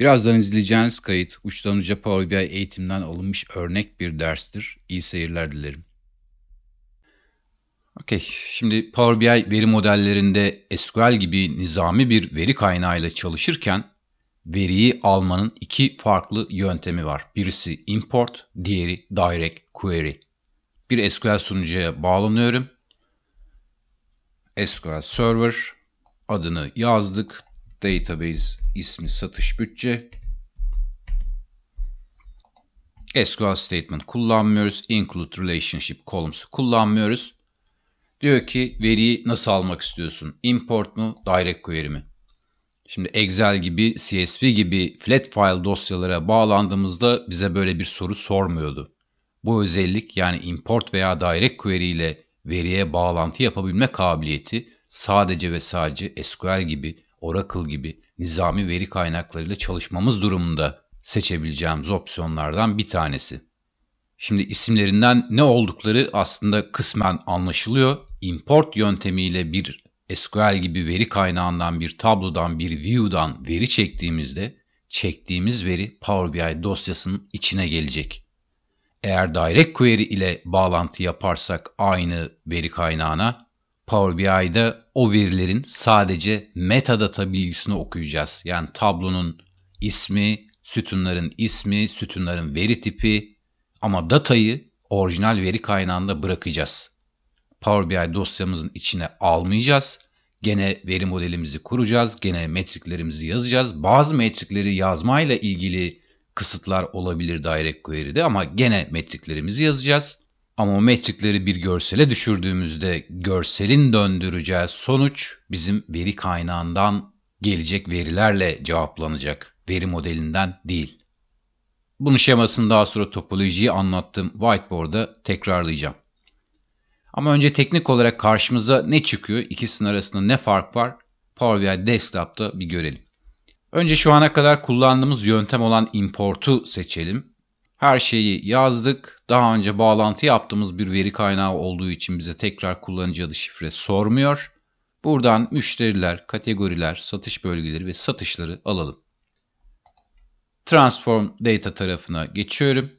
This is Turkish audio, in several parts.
Birazdan izleyeceğiniz kayıt uçtan uca Power BI eğitimden alınmış örnek bir derstir. İyi seyirler dilerim. Okey, şimdi Power BI veri modellerinde SQL gibi nizami bir veri kaynağıyla çalışırken veriyi almanın iki farklı yöntemi var. Birisi import, diğeri direct query. Bir SQL sunucuya bağlanıyorum. SQL Server adını yazdık. Database ismi satış bütçe. SQL statement kullanmıyoruz. Include relationship columns kullanmıyoruz. Diyor ki veriyi nasıl almak istiyorsun? Import mu, direct query mi? Şimdi Excel gibi, CSV gibi flat file dosyalara bağlandığımızda bize böyle bir soru sormuyordu. Bu özellik yani import veya direct query ile veriye bağlantı yapabilme kabiliyeti sadece ve sadece SQL gibi Oracle gibi nizami veri kaynaklarıyla çalışmamız durumunda seçebileceğimiz opsiyonlardan bir tanesi. Şimdi isimlerinden ne oldukları aslında kısmen anlaşılıyor. Import yöntemiyle bir SQL gibi veri kaynağından bir tablodan bir view'dan veri çektiğimizde çektiğimiz veri Power BI dosyasının içine gelecek. Eğer direct query ile bağlantı yaparsak aynı veri kaynağına Power BI'de o verilerin sadece metadata bilgisini okuyacağız. Yani tablonun ismi, sütunların ismi, sütunların veri tipi ama datayı orijinal veri kaynağında bırakacağız. Power BI dosyamızın içine almayacağız. Gene veri modelimizi kuracağız, gene metriklerimizi yazacağız. Bazı metrikleri yazmayla ilgili kısıtlar olabilir DirectQuery'de ama gene metriklerimizi yazacağız. Ama metrikleri bir görsele düşürdüğümüzde görselin döndüreceği sonuç bizim veri kaynağından gelecek verilerle cevaplanacak. Veri modelinden değil. Bunu şemasını daha sonra topolojiyi anlattığım whiteboard'a tekrarlayacağım. Ama önce teknik olarak karşımıza ne çıkıyor, ikisinin arasında ne fark var Power BI Desktop'ta bir görelim. Önce şu ana kadar kullandığımız yöntem olan import'u seçelim. Her şeyi yazdık, daha önce bağlantı yaptığımız bir veri kaynağı olduğu için bize tekrar kullanıcı adı şifre sormuyor. Buradan müşteriler, kategoriler, satış bölgeleri ve satışları alalım. Transform Data tarafına geçiyorum.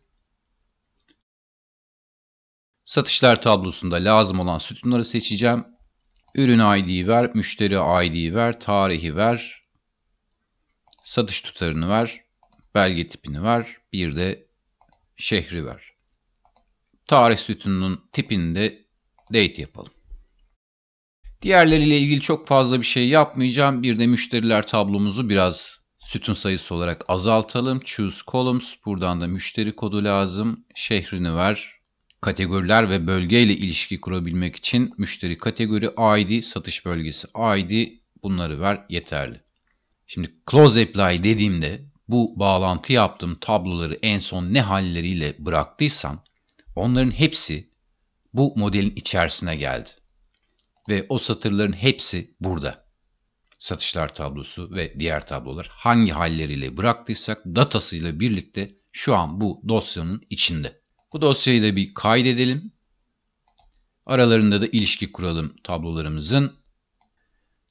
Satışlar tablosunda lazım olan sütunları seçeceğim. Ürün ID'yi ver, müşteri ID'yi ver, tarihi ver, satış tutarını ver, belge tipini ver, bir de şehri ver tarih sütununun tipinde date yapalım. Diğerleriyle ilgili çok fazla bir şey yapmayacağım. Bir de müşteriler tablomuzu biraz sütun sayısı olarak azaltalım. Choose columns. Buradan da müşteri kodu lazım. Şehrini ver. Kategoriler ve bölgeyle ilişki kurabilmek için müşteri kategori ID, satış bölgesi ID bunları ver yeterli. Şimdi close apply dediğimde bu bağlantı yaptığım tabloları en son ne halleriyle bıraktıysam Onların hepsi bu modelin içerisine geldi. Ve o satırların hepsi burada. Satışlar tablosu ve diğer tablolar hangi halleriyle bıraktıysak datasıyla birlikte şu an bu dosyanın içinde. Bu dosyayı da bir kaydedelim. Aralarında da ilişki kuralım tablolarımızın.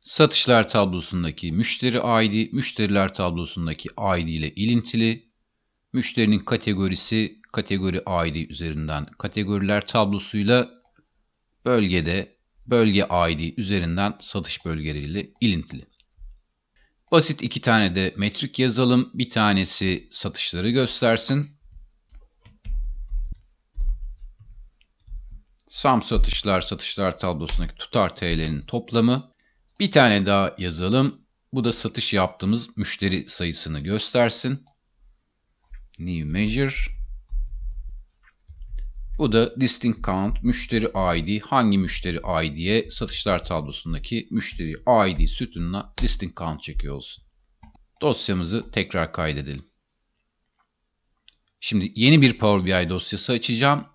Satışlar tablosundaki müşteri ID, müşteriler tablosundaki ID ile ilintili. Müşterinin kategorisi kategori ID üzerinden kategoriler tablosuyla bölgede bölge ID üzerinden satış bölgeleriyle ilintili. Basit iki tane de metrik yazalım. Bir tanesi satışları göstersin. Sam satışlar satışlar tablosundaki tutar TL'nin toplamı. Bir tane daha yazalım. Bu da satış yaptığımız müşteri sayısını göstersin. New measure bu da distinct count, müşteri ID, hangi müşteri ID'ye satışlar tablosundaki müşteri ID sütununa distinct count çekiyor olsun. Dosyamızı tekrar kaydedelim. Şimdi yeni bir Power BI dosyası açacağım.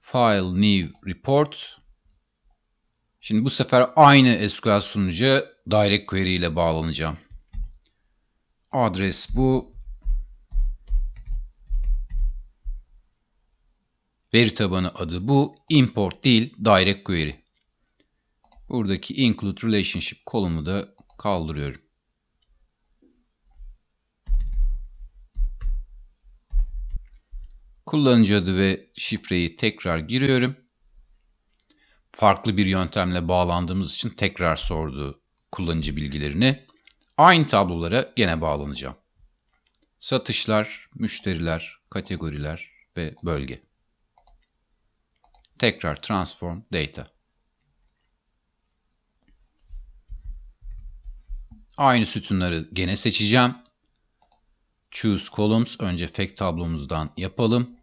File New Report. Şimdi bu sefer aynı SQL sunucuya Direct Query ile bağlanacağım. Adres bu. Veri tabanı adı bu. Import değil direct query. Buradaki include relationship kolumu da kaldırıyorum. Kullanıcı adı ve şifreyi tekrar giriyorum. Farklı bir yöntemle bağlandığımız için tekrar sordu kullanıcı bilgilerini. Aynı tablolara gene bağlanacağım. Satışlar, müşteriler, kategoriler ve bölge. Tekrar transform data. Aynı sütunları gene seçeceğim. Choose columns. Önce fact tablomuzdan yapalım.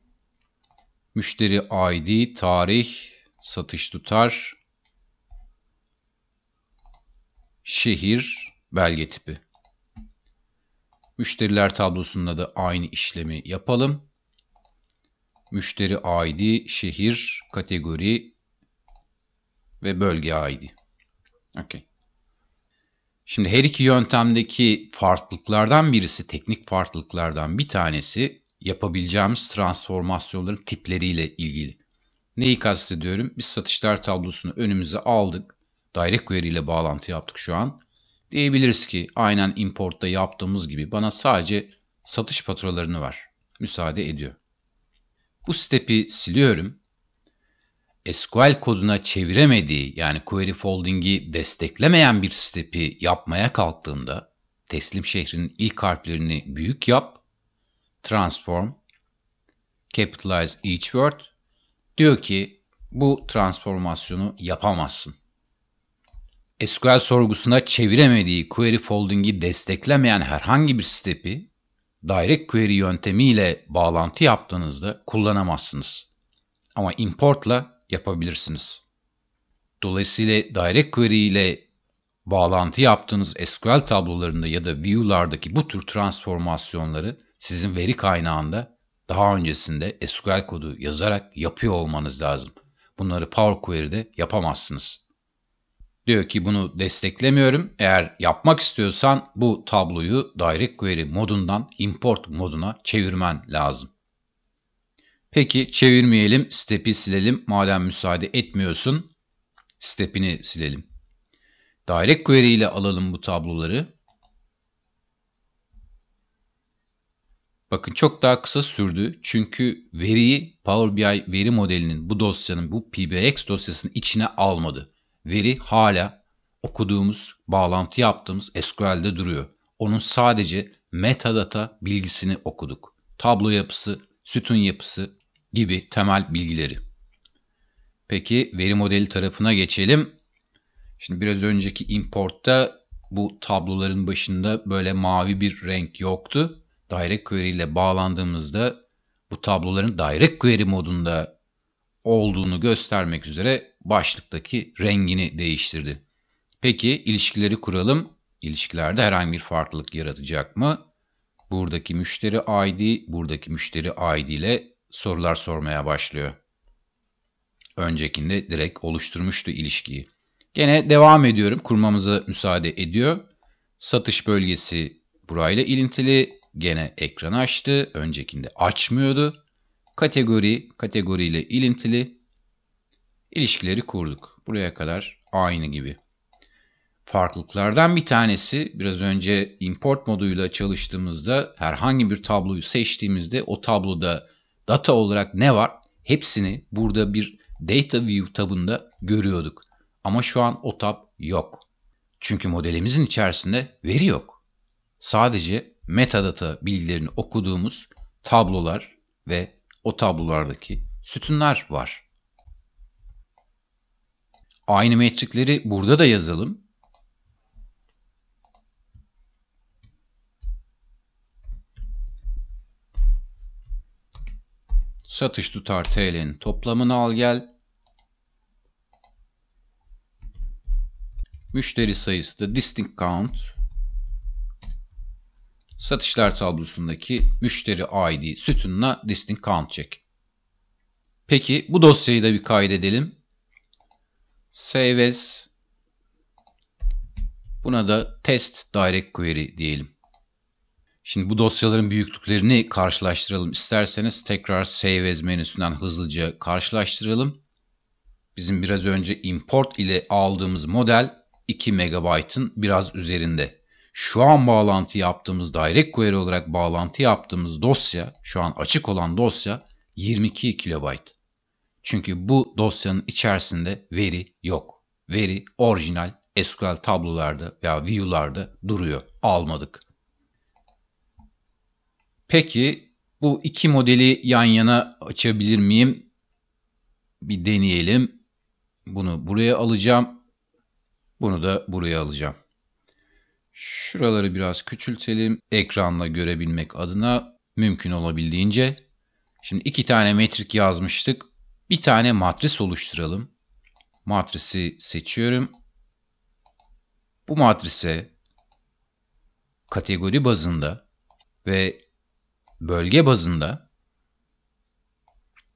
Müşteri ID, tarih, satış tutar, şehir, belge tipi. Müşteriler tablosunda da aynı işlemi yapalım. Müşteri ID, şehir, kategori ve bölge ID. Okay. Şimdi her iki yöntemdeki farklılıklardan birisi, teknik farklılıklardan bir tanesi yapabileceğimiz transformasyonların tipleriyle ilgili. Neyi kastediyorum? Biz satışlar tablosunu önümüze aldık. Direct query ile bağlantı yaptık şu an. Diyebiliriz ki aynen importta yaptığımız gibi bana sadece satış faturalarını var. Müsaade ediyor. Bu step'i siliyorum. SQL koduna çeviremediği yani query folding'i desteklemeyen bir step'i yapmaya kalktığımda teslim şehrinin ilk harflerini büyük yap, transform, capitalize each word diyor ki bu transformasyonu yapamazsın. SQL sorgusuna çeviremediği query folding'i desteklemeyen herhangi bir step'i direct query yöntemiyle bağlantı yaptığınızda kullanamazsınız. Ama importla yapabilirsiniz. Dolayısıyla direct query ile bağlantı yaptığınız SQL tablolarında ya da view'lardaki bu tür transformasyonları sizin veri kaynağında daha öncesinde SQL kodu yazarak yapıyor olmanız lazım. Bunları Power Query'de yapamazsınız. Diyor ki bunu desteklemiyorum. Eğer yapmak istiyorsan bu tabloyu direct query modundan import moduna çevirmen lazım. Peki çevirmeyelim, step'i silelim. Madem müsaade etmiyorsun, step'ini silelim. Direct query ile alalım bu tabloları. Bakın çok daha kısa sürdü. Çünkü veriyi Power BI veri modelinin bu dosyanın bu PBX dosyasının içine almadı veri hala okuduğumuz, bağlantı yaptığımız SQL'de duruyor. Onun sadece metadata bilgisini okuduk. Tablo yapısı, sütun yapısı gibi temel bilgileri. Peki veri modeli tarafına geçelim. Şimdi biraz önceki importta bu tabloların başında böyle mavi bir renk yoktu. Direct Query ile bağlandığımızda bu tabloların Direct Query modunda olduğunu göstermek üzere başlıktaki rengini değiştirdi. Peki ilişkileri kuralım. İlişkilerde herhangi bir farklılık yaratacak mı? Buradaki müşteri ID, buradaki müşteri ID ile sorular sormaya başlıyor. Öncekinde direkt oluşturmuştu ilişkiyi. Gene devam ediyorum. Kurmamıza müsaade ediyor. Satış bölgesi burayla ilintili. Gene ekran açtı. Öncekinde açmıyordu. Kategori, kategoriyle ilintili ilişkileri kurduk. Buraya kadar aynı gibi. Farklılıklardan bir tanesi biraz önce import moduyla çalıştığımızda herhangi bir tabloyu seçtiğimizde o tabloda data olarak ne var hepsini burada bir data view tabında görüyorduk. Ama şu an o tab yok. Çünkü modelimizin içerisinde veri yok. Sadece metadata bilgilerini okuduğumuz tablolar ve o tablolardaki sütunlar var. Aynı metrikleri burada da yazalım. Satış tutar TL'nin toplamını al gel. Müşteri sayısı da distinct count. Satışlar tablosundaki müşteri ID sütununa distinct count çek. Peki bu dosyayı da bir kaydedelim. Save as. Buna da test direct query diyelim. Şimdi bu dosyaların büyüklüklerini karşılaştıralım. İsterseniz tekrar Save As menüsünden hızlıca karşılaştıralım. Bizim biraz önce import ile aldığımız model 2 MB'ın biraz üzerinde. Şu an bağlantı yaptığımız direct query olarak bağlantı yaptığımız dosya, şu an açık olan dosya 22 KB. Çünkü bu dosyanın içerisinde veri yok. Veri orijinal SQL tablolarda veya view'larda duruyor. Almadık. Peki bu iki modeli yan yana açabilir miyim? Bir deneyelim. Bunu buraya alacağım. Bunu da buraya alacağım. Şuraları biraz küçültelim. Ekranla görebilmek adına mümkün olabildiğince. Şimdi iki tane metrik yazmıştık. Bir tane matris oluşturalım. Matrisi seçiyorum. Bu matrise kategori bazında ve bölge bazında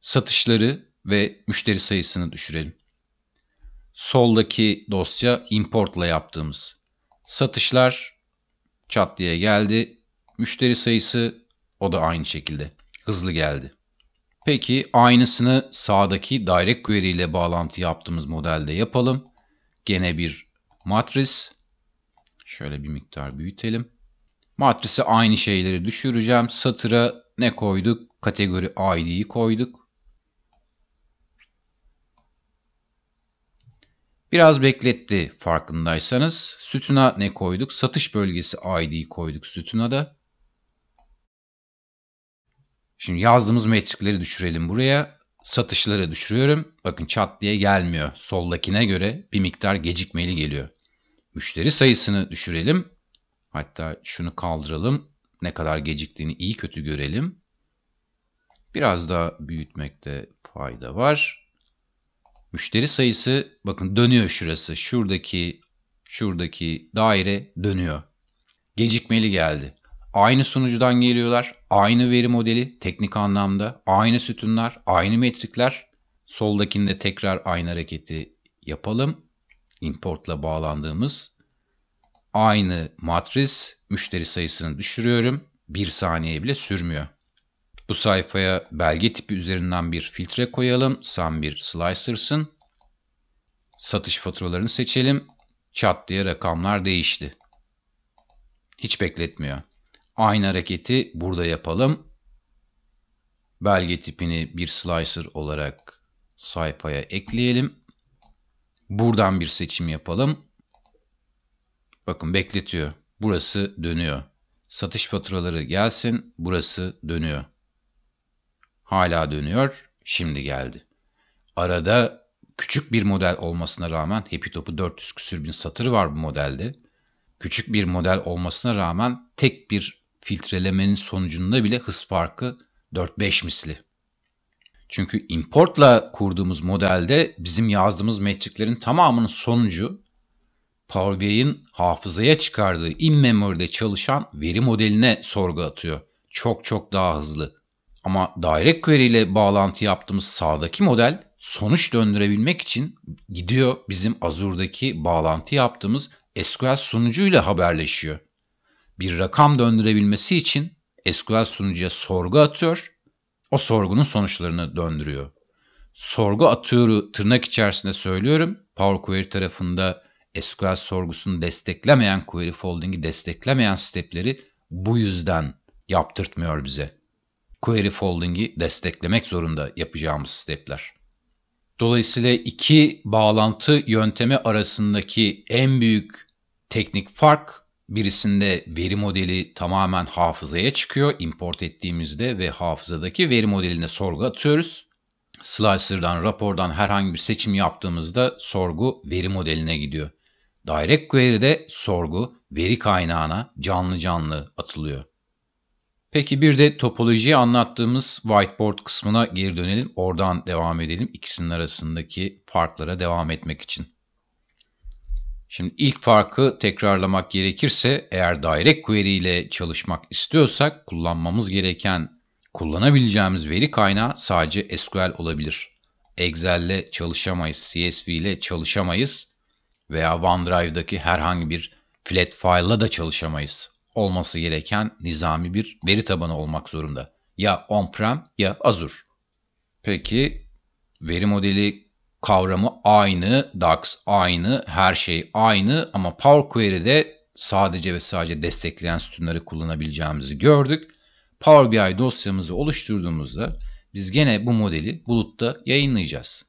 satışları ve müşteri sayısını düşürelim. Soldaki dosya importla yaptığımız. Satışlar çat diye geldi. Müşteri sayısı o da aynı şekilde hızlı geldi. Peki aynısını sağdaki direct query ile bağlantı yaptığımız modelde yapalım. Gene bir matris. Şöyle bir miktar büyütelim. Matrise aynı şeyleri düşüreceğim. Satıra ne koyduk? Kategori ID'yi koyduk. Biraz bekletti farkındaysanız. Sütuna ne koyduk? Satış bölgesi ID'yi koyduk sütuna da. Şimdi yazdığımız metrikleri düşürelim buraya. Satışları düşürüyorum. Bakın çat diye gelmiyor. Soldakine göre bir miktar gecikmeli geliyor. Müşteri sayısını düşürelim. Hatta şunu kaldıralım. Ne kadar geciktiğini iyi kötü görelim. Biraz daha büyütmekte fayda var. Müşteri sayısı bakın dönüyor şurası. Şuradaki şuradaki daire dönüyor. Gecikmeli geldi. Aynı sunucudan geliyorlar, aynı veri modeli teknik anlamda, aynı sütunlar, aynı metrikler. Soldakinde tekrar aynı hareketi yapalım. Import'la bağlandığımız aynı matris müşteri sayısını düşürüyorum. Bir saniye bile sürmüyor. Bu sayfaya belge tipi üzerinden bir filtre koyalım. Sen bir slicer'sın. Satış faturalarını seçelim. Çat diye rakamlar değişti. Hiç bekletmiyor. Aynı hareketi burada yapalım. Belge tipini bir slicer olarak sayfaya ekleyelim. Buradan bir seçim yapalım. Bakın bekletiyor. Burası dönüyor. Satış faturaları gelsin. Burası dönüyor. Hala dönüyor. Şimdi geldi. Arada küçük bir model olmasına rağmen Happy Top'u 400 küsür bin satırı var bu modelde. Küçük bir model olmasına rağmen tek bir filtrelemenin sonucunda bile hız farkı 4-5 misli. Çünkü importla kurduğumuz modelde bizim yazdığımız metriklerin tamamının sonucu Power BI'nin hafızaya çıkardığı in-memory'de çalışan veri modeline sorgu atıyor. Çok çok daha hızlı. Ama direct query ile bağlantı yaptığımız sağdaki model sonuç döndürebilmek için gidiyor bizim Azure'daki bağlantı yaptığımız SQL sunucuyla haberleşiyor bir rakam döndürebilmesi için SQL sunucuya sorgu atıyor. O sorgunun sonuçlarını döndürüyor. Sorgu atıyoru tırnak içerisinde söylüyorum. Power Query tarafında SQL sorgusunu desteklemeyen query folding'i desteklemeyen stepleri bu yüzden yaptırtmıyor bize. Query folding'i desteklemek zorunda yapacağımız stepler. Dolayısıyla iki bağlantı yöntemi arasındaki en büyük teknik fark Birisinde veri modeli tamamen hafızaya çıkıyor import ettiğimizde ve hafızadaki veri modeline sorgu atıyoruz. Slicer'dan, rapordan herhangi bir seçim yaptığımızda sorgu veri modeline gidiyor. Direct query'de sorgu veri kaynağına canlı canlı atılıyor. Peki bir de topolojiyi anlattığımız whiteboard kısmına geri dönelim. Oradan devam edelim ikisinin arasındaki farklara devam etmek için. Şimdi ilk farkı tekrarlamak gerekirse eğer direct query ile çalışmak istiyorsak kullanmamız gereken kullanabileceğimiz veri kaynağı sadece SQL olabilir. Excel ile çalışamayız, CSV ile çalışamayız veya OneDrive'daki herhangi bir flat file ile de çalışamayız. Olması gereken nizami bir veri tabanı olmak zorunda. Ya on-prem ya Azure. Peki veri modeli kavramı aynı, DAX aynı, her şey aynı ama Power Query'de sadece ve sadece destekleyen sütunları kullanabileceğimizi gördük. Power BI dosyamızı oluşturduğumuzda biz gene bu modeli bulutta yayınlayacağız.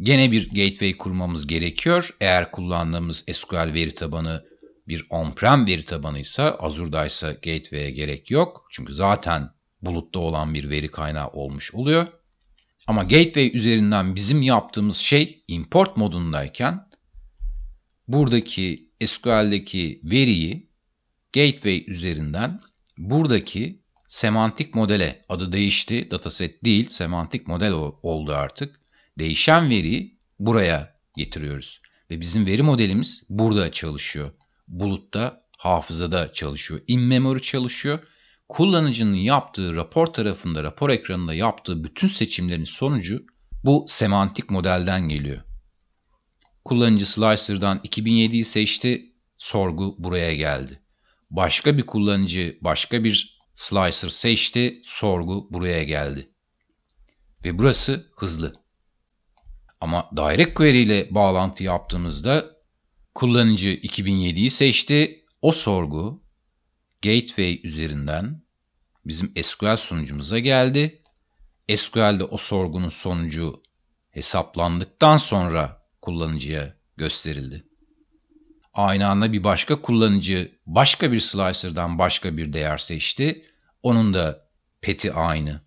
Gene bir gateway kurmamız gerekiyor. Eğer kullandığımız SQL veri tabanı bir on-prem veri tabanıysa Azure'daysa gateway'e gerek yok. Çünkü zaten bulutta olan bir veri kaynağı olmuş oluyor. Ama gateway üzerinden bizim yaptığımız şey import modundayken buradaki SQL'deki veriyi gateway üzerinden buradaki semantik modele adı değişti. Dataset değil semantik model oldu artık. Değişen veriyi buraya getiriyoruz. Ve bizim veri modelimiz burada çalışıyor. Bulutta, hafızada çalışıyor. In memory çalışıyor kullanıcının yaptığı rapor tarafında rapor ekranında yaptığı bütün seçimlerin sonucu bu semantik modelden geliyor. Kullanıcı Slicer'dan 2007'yi seçti, sorgu buraya geldi. Başka bir kullanıcı başka bir slicer seçti, sorgu buraya geldi. Ve burası hızlı. Ama direct query ile bağlantı yaptığımızda kullanıcı 2007'yi seçti, o sorgu Gateway üzerinden bizim SQL sonucumuza geldi. SQL'de o sorgunun sonucu hesaplandıktan sonra kullanıcıya gösterildi. Aynı anda bir başka kullanıcı başka bir slicer'dan başka bir değer seçti. Onun da peti aynı.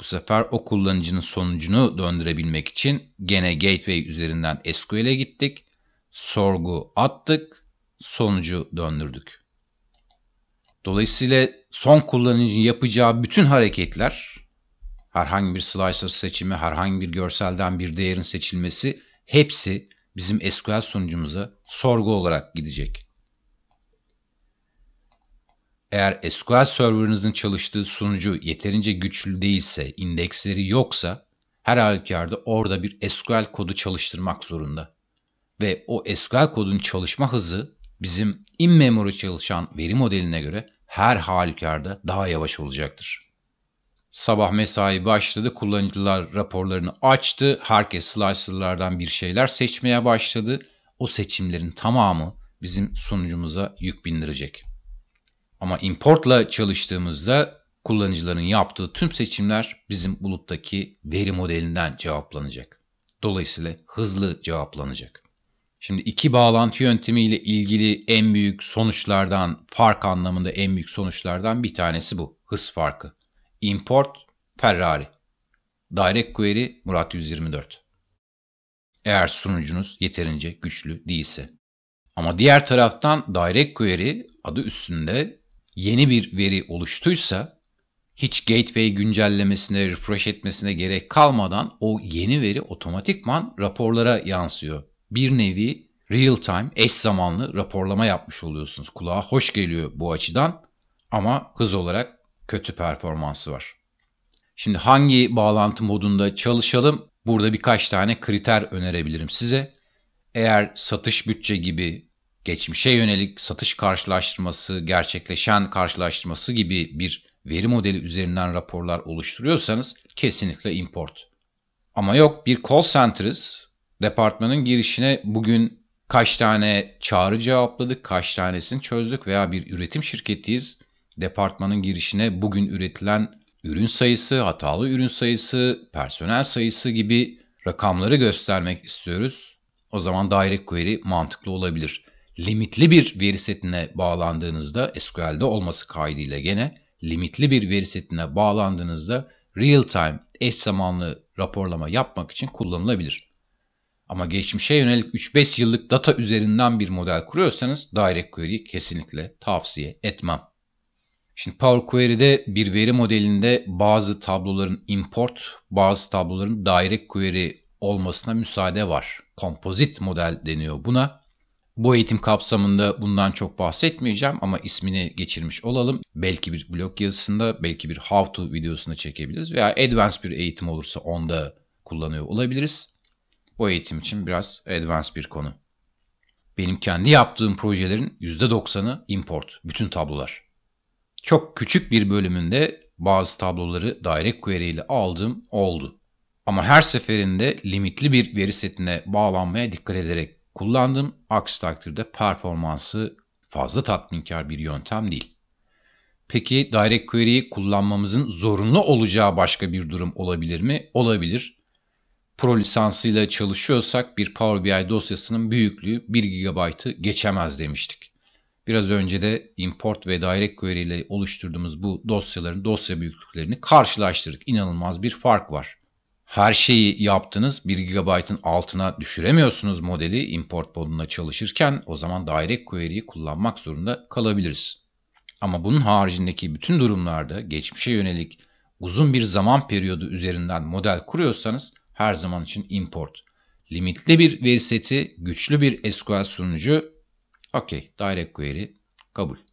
Bu sefer o kullanıcının sonucunu döndürebilmek için gene gateway üzerinden SQL'e gittik. Sorgu attık, sonucu döndürdük. Dolayısıyla son kullanıcının yapacağı bütün hareketler, herhangi bir slicer seçimi, herhangi bir görselden bir değerin seçilmesi hepsi bizim SQL sunucumuza sorgu olarak gidecek. Eğer SQL serverınızın çalıştığı sunucu yeterince güçlü değilse, indeksleri yoksa her halükarda orada bir SQL kodu çalıştırmak zorunda. Ve o SQL kodun çalışma hızı bizim in-memory çalışan veri modeline göre her halükarda daha yavaş olacaktır. Sabah mesai başladı, kullanıcılar raporlarını açtı, herkes slicer'lardan bir şeyler seçmeye başladı. O seçimlerin tamamı bizim sonucumuza yük bindirecek. Ama importla çalıştığımızda kullanıcıların yaptığı tüm seçimler bizim buluttaki veri modelinden cevaplanacak. Dolayısıyla hızlı cevaplanacak. Şimdi iki bağlantı yöntemiyle ilgili en büyük sonuçlardan, fark anlamında en büyük sonuçlardan bir tanesi bu. Hız farkı. Import Ferrari. Direct Query Murat 124. Eğer sunucunuz yeterince güçlü değilse. Ama diğer taraftan Direct Query adı üstünde yeni bir veri oluştuysa hiç gateway güncellemesine, refresh etmesine gerek kalmadan o yeni veri otomatikman raporlara yansıyor bir nevi real time eş zamanlı raporlama yapmış oluyorsunuz. Kulağa hoş geliyor bu açıdan ama hız olarak kötü performansı var. Şimdi hangi bağlantı modunda çalışalım? Burada birkaç tane kriter önerebilirim size. Eğer satış bütçe gibi geçmişe yönelik satış karşılaştırması, gerçekleşen karşılaştırması gibi bir veri modeli üzerinden raporlar oluşturuyorsanız kesinlikle import. Ama yok bir call centeriz departmanın girişine bugün kaç tane çağrı cevapladık, kaç tanesini çözdük veya bir üretim şirketiyiz. Departmanın girişine bugün üretilen ürün sayısı, hatalı ürün sayısı, personel sayısı gibi rakamları göstermek istiyoruz. O zaman direct query mantıklı olabilir. Limitli bir veri setine bağlandığınızda SQL'de olması kaydıyla gene limitli bir veri setine bağlandığınızda real time eş zamanlı raporlama yapmak için kullanılabilir. Ama geçmişe yönelik 3-5 yıllık data üzerinden bir model kuruyorsanız Direct Query'i kesinlikle tavsiye etmem. Şimdi Power Query'de bir veri modelinde bazı tabloların import, bazı tabloların Direct Query olmasına müsaade var. Kompozit model deniyor buna. Bu eğitim kapsamında bundan çok bahsetmeyeceğim ama ismini geçirmiş olalım. Belki bir blog yazısında, belki bir how to videosunda çekebiliriz veya advanced bir eğitim olursa onda kullanıyor olabiliriz. Bu eğitim için biraz advanced bir konu. Benim kendi yaptığım projelerin %90'ı import, bütün tablolar. Çok küçük bir bölümünde bazı tabloları direct query ile aldığım oldu. Ama her seferinde limitli bir veri setine bağlanmaya dikkat ederek kullandım. Aksi takdirde performansı fazla tatminkar bir yöntem değil. Peki direct query'yi kullanmamızın zorunlu olacağı başka bir durum olabilir mi? Olabilir pro lisansıyla çalışıyorsak bir Power BI dosyasının büyüklüğü 1 GB'ı geçemez demiştik. Biraz önce de import ve direct query ile oluşturduğumuz bu dosyaların dosya büyüklüklerini karşılaştırdık. İnanılmaz bir fark var. Her şeyi yaptınız 1 GB'ın altına düşüremiyorsunuz modeli import modunda çalışırken o zaman direct query'yi kullanmak zorunda kalabiliriz. Ama bunun haricindeki bütün durumlarda geçmişe yönelik uzun bir zaman periyodu üzerinden model kuruyorsanız her zaman için import. Limitli bir veri seti, güçlü bir SQL sunucu. Okey, direct query kabul.